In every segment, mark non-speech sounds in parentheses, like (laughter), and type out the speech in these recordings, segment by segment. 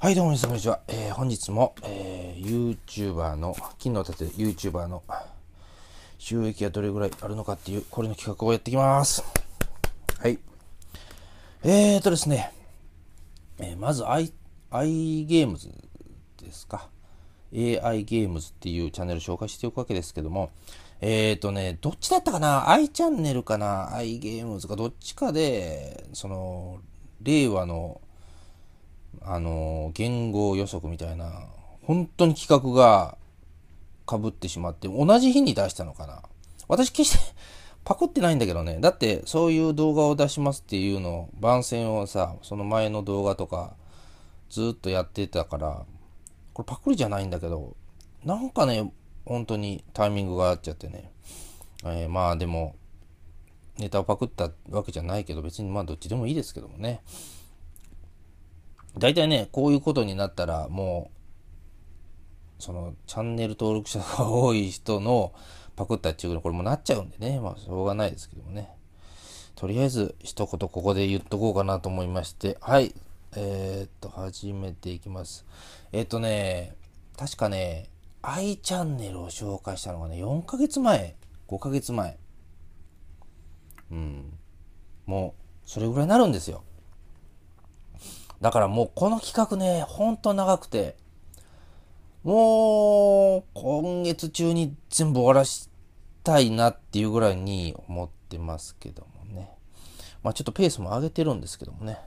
はい、どうも皆さん、こんにちは。えー、本日も、えー、YouTuber の、金の盾 YouTuber の収益がどれぐらいあるのかっていう、これの企画をやっていきます。はい。えーとですね、えー、まず i、iGames ですか。AI ゲームズっていうチャンネル紹介しておくわけですけども、えっ、ー、とね、どっちだったかな ?i チャンネルかな ?i ゲームズかどっちかで、その、令和のあの言語予測みたいな本当に企画がかぶってしまって同じ日に出したのかな私決してパクってないんだけどねだってそういう動画を出しますっていうの番宣をさその前の動画とかずっとやってたからこれパクリじゃないんだけどなんかね本当にタイミングが合っちゃってね、えー、まあでもネタをパクったわけじゃないけど別にまあどっちでもいいですけどもね大体ね、こういうことになったら、もう、その、チャンネル登録者が多い人のパクったっていうぐらい、これもなっちゃうんでね、まあ、しょうがないですけどもね。とりあえず、一言ここで言っとこうかなと思いまして、はい。えー、っと、始めていきます。えー、っとね、確かね、i チャンネルを紹介したのがね、4ヶ月前、5ヶ月前。うん。もう、それぐらいになるんですよ。だからもうこの企画ね、ほんと長くて、もう今月中に全部終わらしたいなっていうぐらいに思ってますけどもね。まあちょっとペースも上げてるんですけどもね。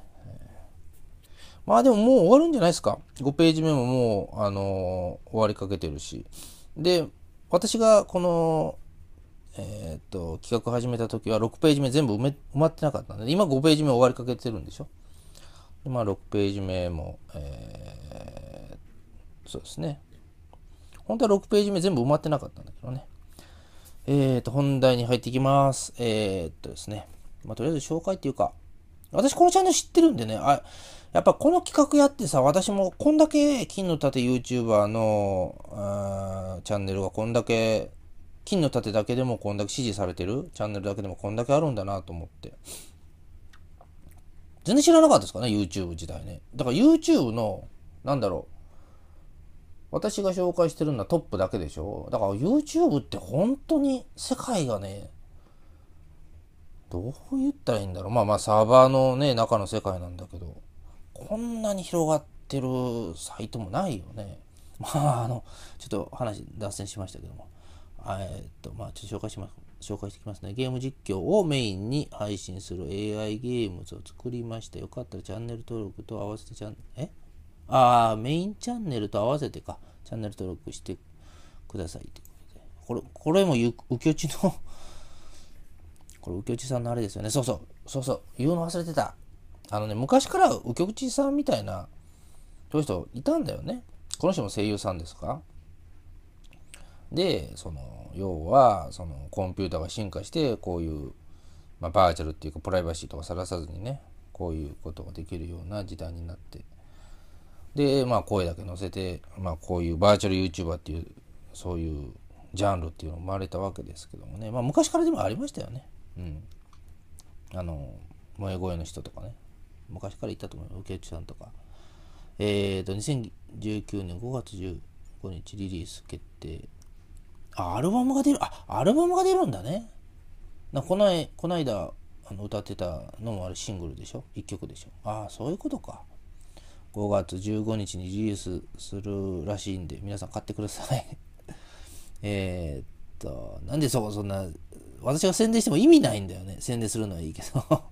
まあでももう終わるんじゃないですか。5ページ目ももう、あのー、終わりかけてるし。で、私がこの、えっと、企画始めた時は6ページ目全部埋め埋まってなかったんで、今5ページ目終わりかけてるんでしょまあ、6ページ目も、えー、そうですね。本当は6ページ目全部埋まってなかったんだけどね。えっ、ー、と、本題に入っていきます。えっ、とですね。まあ、とりあえず紹介っていうか、私このチャンネル知ってるんでね、あ、やっぱこの企画やってさ、私もこんだけ金の盾 YouTuber の、チャンネルがこんだけ、金の盾だけでもこんだけ支持されてるチャンネルだけでもこんだけあるんだなと思って。全然知らなかったですからね、YouTube 時代ね。だから YouTube の、なんだろう。私が紹介してるのはトップだけでしょだから YouTube って本当に世界がね、どう言ったらいいんだろう。まあまあサーバーのね、中の世界なんだけど、こんなに広がってるサイトもないよね。まああの、ちょっと話脱線しましたけども。えっと、まあちょっと紹介します。紹介してきますね。ゲーム実況をメインに配信する AI ゲームズを作りました。よかったらチャンネル登録と合わせてチャン、えああ、メインチャンネルと合わせてか。チャンネル登録してくださいということで。これ、これもゆ、受けちのこれ、受けちさんのあれですよね。そうそう、そうそう、言うの忘れてた。あのね、昔から右け落ちさんみたいな、そういう人いたんだよね。この人も声優さんですかでその要はそのコンピューターが進化してこういう、まあ、バーチャルっていうかプライバシーとかさらさずにねこういうことができるような時代になってでまあ声だけ載せて、まあ、こういうバーチャル YouTuber っていうそういうジャンルっていうのも生まれたわけですけどもねまあ昔からでもありましたよねうんあの萌え声の人とかね昔からいたと思う受内さんとかえっ、ー、と2019年5月15日リリース決定あ、アルバムが出る、あ、アルバムが出るんだね。なこい、こいだ、あの歌ってたのもあれシングルでしょ一曲でしょああ、そういうことか。5月15日にリリースするらしいんで、皆さん買ってください (laughs) えっと、なんでそこそんな、私が宣伝しても意味ないんだよね。宣伝するのはいいけど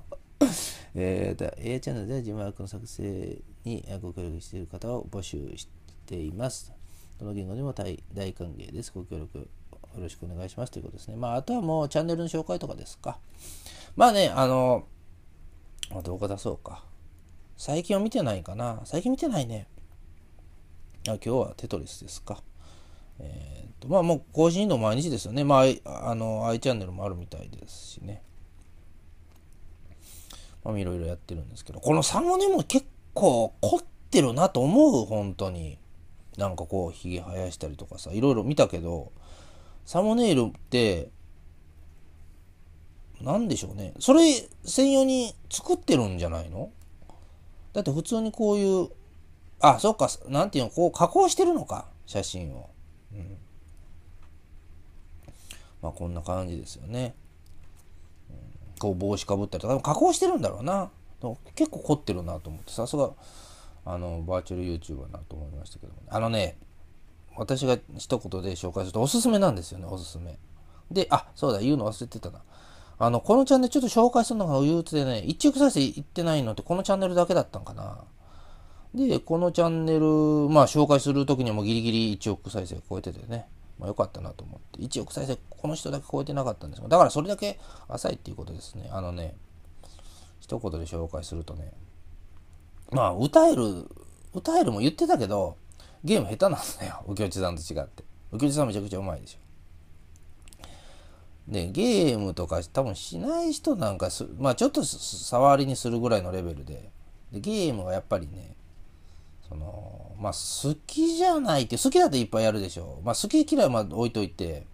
(laughs) えっと、A チャンネルでジマーの作成にご協力している方を募集しています。どの言語でも大歓迎です。ご協力よろしくお願いしますということですね。まあ、あとはもうチャンネルの紹介とかですか。まあね、あの、動画出そうか。最近は見てないかな。最近見てないね。あ今日はテトリスですか。えっ、ー、と、まあもう更新の毎日ですよね。まあ、あの、i チャンネルもあるみたいですしね。まあ、いろいろやってるんですけど、このサムネも結構凝ってるなと思う、本当に。なんかこうひげ生やしたりとかさいろいろ見たけどサムネイルって何でしょうねそれ専用に作ってるんじゃないのだって普通にこういうあそっか何ていうのこう加工してるのか写真を、うん、まあこんな感じですよね、うん、こう帽子かぶったりとか加工してるんだろうな結構凝ってるなと思ってさすがあのバーチャル YouTuber なと思いましたけども、ね、あのね私が一言で紹介するとおすすめなんですよねおすすめであそうだ言うの忘れてたなあのこのチャンネルちょっと紹介するのが憂鬱でね一億再生行ってないのってこのチャンネルだけだったんかなでこのチャンネルまあ紹介する時にもギリギリ1億再生超えててねまあ、よかったなと思って1億再生この人だけ超えてなかったんですよ。だからそれだけ浅いっていうことですねあのね一言で紹介するとねまあ、歌える、歌えるも言ってたけど、ゲーム下手なんだよ。右 (laughs) 京地さんと違って。右京地さんめちゃくちゃうまいでしょ。で、ゲームとか多分しない人なんかす、まあちょっと触りにするぐらいのレベルで、でゲームはやっぱりね、その、まあ好きじゃないって、好きだといっぱいやるでしょ。まあ好き嫌いはまあ置いといて、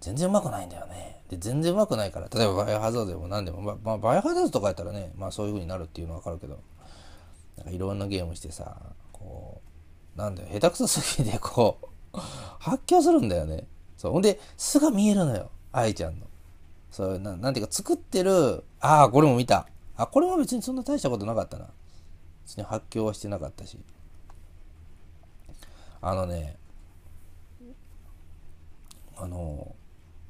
全然うまくないんだよね。で全然うまくないから例えばバイオハザードでも何でも、ままあ、バイオハザードとかやったらね、まあ、そういう風になるっていうのは分かるけどなんかいろんなゲームしてさこうなんだよ下手くそすぎてこう発狂するんだよねそうほんで巣が見えるのよ愛ちゃんのそうななんていうか作ってるああこれも見たあこれも別にそんな大したことなかったな別に発狂はしてなかったしあのねあのー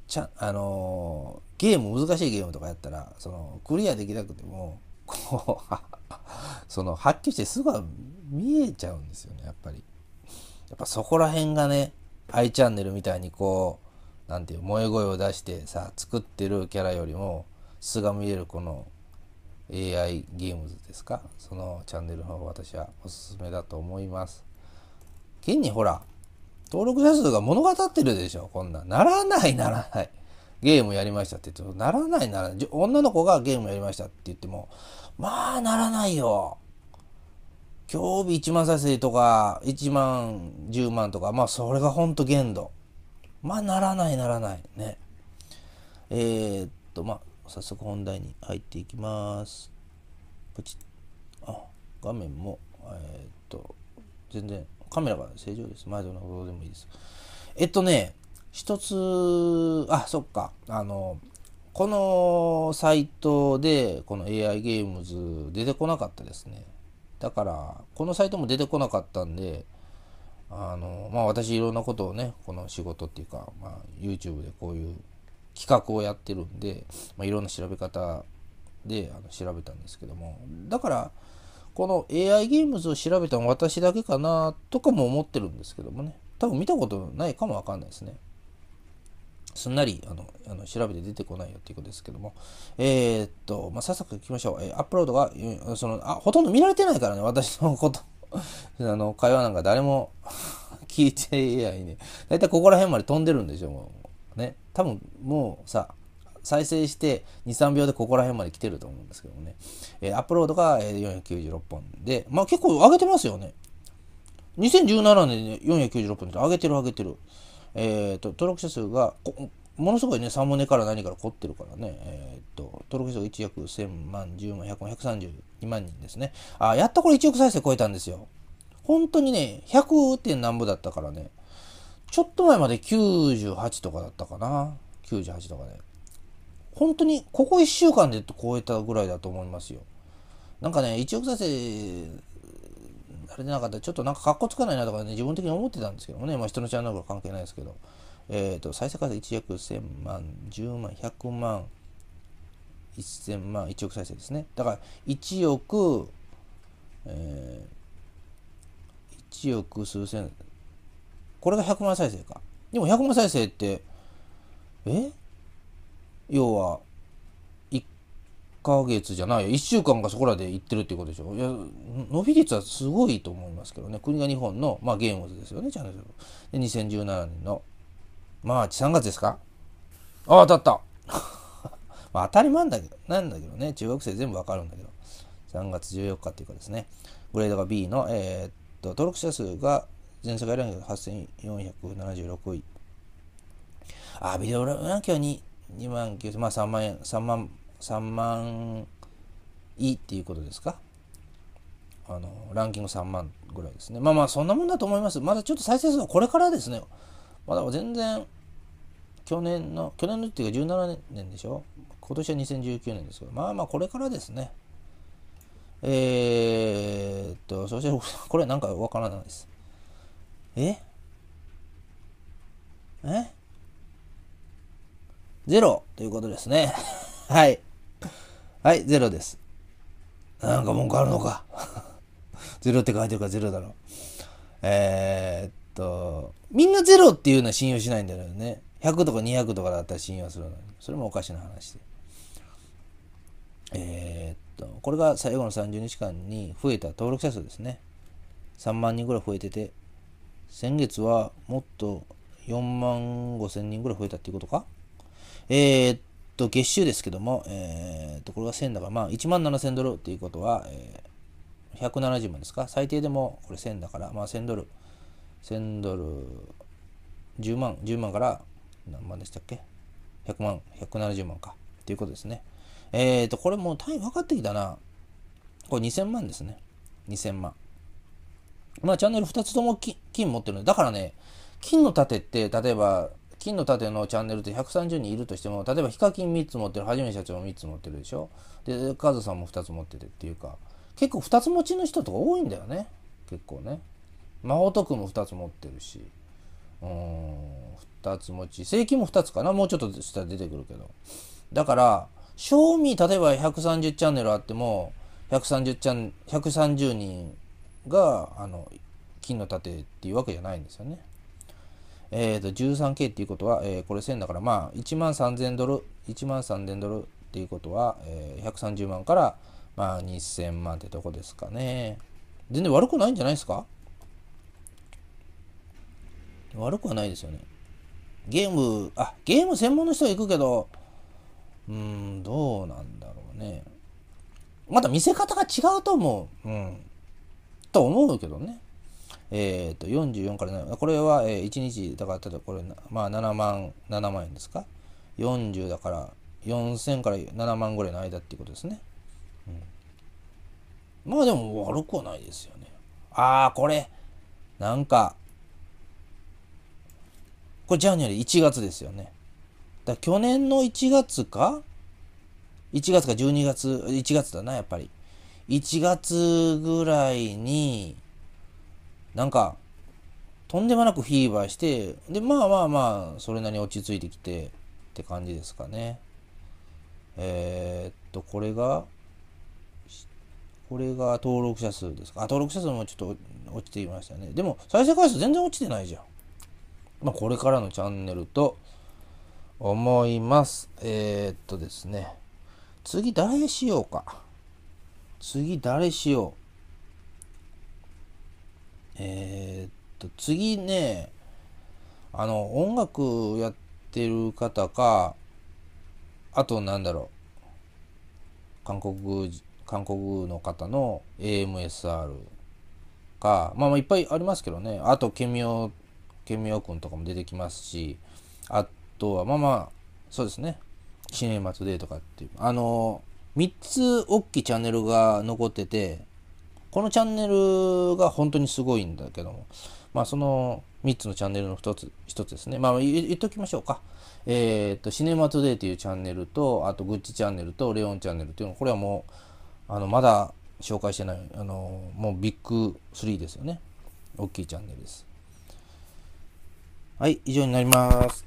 ちゃあのゲーム難しいゲームとかやったらそのクリアできなくてもこう (laughs) そのはっきりしてすぐは見えちゃうんですよねやっぱり。やっぱそこら辺がね「i チャンネル」みたいにこう何ていう萌え声を出してさ作ってるキャラよりも素が見えるこの AI ゲームズですかそのチャンネルの方が私はおすすめだと思います。現にほら登録者数が物語ってるでしょ、こんなならない、ならない。ゲームやりましたって言ってならないならない。女の子がゲームやりましたって言っても、まあ、ならないよ。日日1万再生とか、1万、10万とか、まあ、それがほんと限度。まあ、ならない、ならない。ね。えー、っと、まあ、早速本題に入っていきます。プチッ。あ、画面も、えー、っと、全然カメラが正常です。前のほどでもいいです。えっとね、一つ、あ、そっか。あの、このサイトで、この AI ゲームズ出てこなかったですね。だから、このサイトも出てこなかったんで、あの、まあ私いろんなことをね、この仕事っていうか、まあ YouTube でこういう企画をやってるんで、まあ、いろんな調べ方であの調べたんですけども、だから、この AI ゲームズを調べたの私だけかなとかも思ってるんですけどもね多分見たことないかもわかんないですねすんなりあのあの調べて出てこないよっていうことですけどもえー、っと、まあ、早速行きましょう、えー、アップロードがそのあほとんど見られてないからね私のこと (laughs) あの会話なんか誰も (laughs) 聞いていないね大体ここら辺まで飛んでるんでしょもうね多分もうさ再生して2、3秒でここら辺まで来てると思うんですけどね。えー、アップロードが496本で、まあ結構上げてますよね。2017年で496本て上げてる上げてる。えっ、ー、と、登録者数が、ものすごいね、サムネから何から凝ってるからね、えっ、ー、と、登録者数1約1000万、10万、100万、132万人ですね。あ、やっとこれ1億再生超えたんですよ。本当にね、100点何部だったからね、ちょっと前まで98とかだったかな。98とかで、ね。本当にここ1週間で超えたぐらいだと思いますよ。なんかね、1億再生、あれでなかったちょっとなんかかっこつかないなとかね、自分的に思ってたんですけどもね、まあ人のチャンネルは関係ないですけど、えっ、ー、と、再生回数1億1000万、10万、100万、1000万、1億再生ですね。だから1億、えー、1億数千、これが100万再生か。でも100万再生って、え要は1ヶ月じゃないよ1週間がそこらで行ってるっていうことでしょいや伸び率はすごいと思いますけどね国が日本の、まあ、ゲームズですよねチャンネルで2017年のマーチ3月ですかああ当たった (laughs) まあ当たり前だけどなんだけどね中学生全部わかるんだけど3月14日っていうかですねグレードが B の、えー、っと登録者数が全世界ランキング8476位あビデオランキングは2 2万9千まあ3万円3万3万いいっていうことですかあのランキング3万ぐらいですねまあまあそんなもんだと思いますまだちょっと再生数はこれからですねまだ全然去年の去年のっていうか17年でしょ今年は2019年ですけどまあまあこれからですねえー、っとそしてこれなんかわからないですえゼロということですね。(laughs) はい。はい、ゼロです。なんか文句あるのか。(laughs) ゼロって書いてるからゼロだろ。えー、っと、みんなゼロっていうのは信用しないんだよね。100とか200とかだったら信用するのに。それもおかしな話で。えー、っと、これが最後の30日間に増えた登録者数ですね。3万人ぐらい増えてて、先月はもっと4万5千人ぐらい増えたっていうことかえー、っと、月収ですけども、えー、っと、これは1000だから、まあ、1万7000ドルっていうことは、えー、170万ですか。最低でもこれ1000だから、まあ、1000ドル。1000ドル、10万、10万から何万でしたっけ ?100 万、170万か。ということですね。えっと、これもう単位分かってきたな。これ2000万ですね。2000万。まあ、チャンネル2つとも金持ってるので、だからね、金の盾って、例えば、金の盾のチャンネルって130人いるとしても例えばヒカキン3つ持ってるはじめ社長も3つ持ってるでしょでカズさんも2つ持っててっていうか結構2つ持ちの人とか多いんだよね結構ね真帆君も2つ持ってるしうん2つ持ち正規も2つかなもうちょっとしたら出てくるけどだから賞味例えば130チャンネルあっても130チャン130人があの金の盾っていうわけじゃないんですよね。えー、と 13K っていうことは、えー、これ1000だから、まあ、1万3000ドル、1万3000ドルっていうことは、えー、130万から、まあ、2000万ってとこですかね。全然悪くないんじゃないですか悪くはないですよね。ゲーム、あ、ゲーム専門の人は行くけど、うん、どうなんだろうね。また見せ方が違うと思う。うん。と思うけどね。えー、と44から7これは、え1日だから例えばこれ、まあ、7万7万円ですか40だから4000から7万ぐらいの間っていうことですね、うん、まあでも悪くはないですよねああこれなんかこれジャニュアリー1月ですよねだ去年の1月か1月か12月1月だなやっぱり1月ぐらいになんか、とんでもなくフィーバーして、で、まあまあまあ、それなりに落ち着いてきてって感じですかね。えー、っと、これが、これが登録者数ですか。あ、登録者数もちょっと落ちていましたね。でも、再生回数全然落ちてないじゃん。まあ、これからのチャンネルと思います。えー、っとですね。次誰しようか。次誰しよう。えー、っと、次ね、あの、音楽やってる方か、あとなんだろう、韓国、韓国の方の AMSR か、まあまあいっぱいありますけどね、あとケミオ、ケミオくんとかも出てきますし、あとは、まあまあ、そうですね、シネマデーとかっていう、あの、3つ大きいチャンネルが残ってて、このチャンネルが本当にすごいんだけども、まあ、その3つのチャンネルの1つ、1つですね。まあ、言っときましょうか。えっ、と、シネマトゥデイというチャンネルと、あと、グッチチャンネルと、レオンチャンネルというの、は、これはもう、あの、まだ紹介してない、あの、もうビッグ3ですよね。大きいチャンネルです。はい、以上になります。